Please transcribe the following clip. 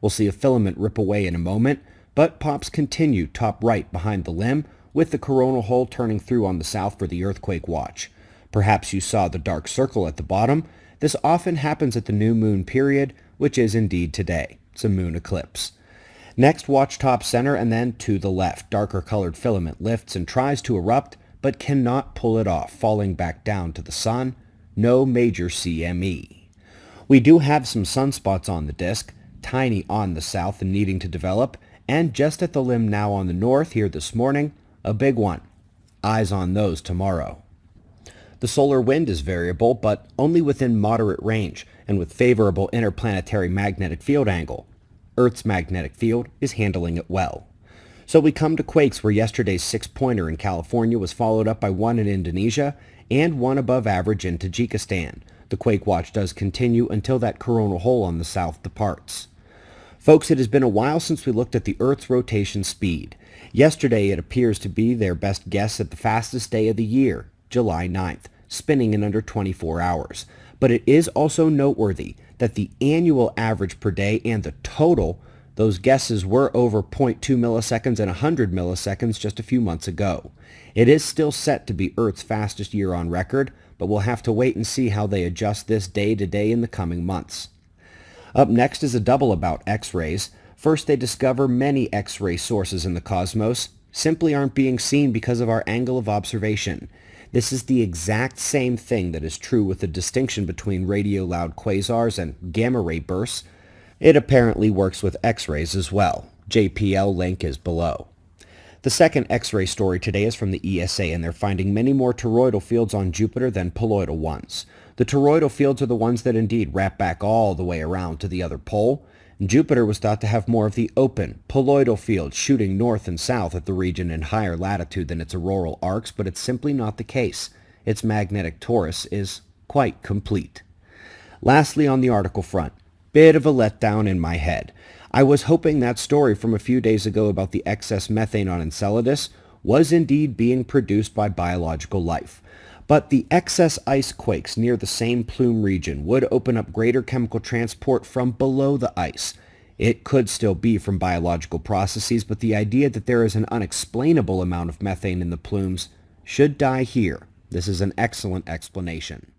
We'll see a filament rip away in a moment, but pops continue top right behind the limb, with the coronal hole turning through on the south for the earthquake watch. Perhaps you saw the dark circle at the bottom. This often happens at the new moon period, which is indeed today. It's a moon eclipse. Next, watch top center and then to the left. Darker colored filament lifts and tries to erupt, but cannot pull it off, falling back down to the sun. No major CME. We do have some sunspots on the disk, tiny on the south and needing to develop, and just at the limb now on the north here this morning, a big one. Eyes on those tomorrow. The solar wind is variable, but only within moderate range and with favorable interplanetary magnetic field angle. Earth's magnetic field is handling it well. So we come to quakes where yesterday's six-pointer in California was followed up by one in Indonesia and one above average in Tajikistan. The quake watch does continue until that coronal hole on the south departs. Folks, it has been a while since we looked at the Earth's rotation speed. Yesterday, it appears to be their best guess at the fastest day of the year, July 9th, spinning in under 24 hours. But it is also noteworthy that the annual average per day and the total, those guesses were over 0.2 milliseconds and 100 milliseconds just a few months ago. It is still set to be Earth's fastest year on record, but we'll have to wait and see how they adjust this day to day in the coming months. Up next is a double about X-rays. First, they discover many X-ray sources in the cosmos simply aren't being seen because of our angle of observation. This is the exact same thing that is true with the distinction between radio loud quasars and gamma ray bursts. It apparently works with X-rays as well. JPL link is below. The second X-ray story today is from the ESA and they're finding many more toroidal fields on Jupiter than poloidal ones. The toroidal fields are the ones that indeed wrap back all the way around to the other pole. Jupiter was thought to have more of the open, poloidal fields shooting north and south at the region in higher latitude than its auroral arcs, but it's simply not the case. Its magnetic torus is quite complete. Lastly, on the article front, bit of a letdown in my head. I was hoping that story from a few days ago about the excess methane on Enceladus was indeed being produced by biological life. But the excess ice quakes near the same plume region would open up greater chemical transport from below the ice. It could still be from biological processes, but the idea that there is an unexplainable amount of methane in the plumes should die here. This is an excellent explanation.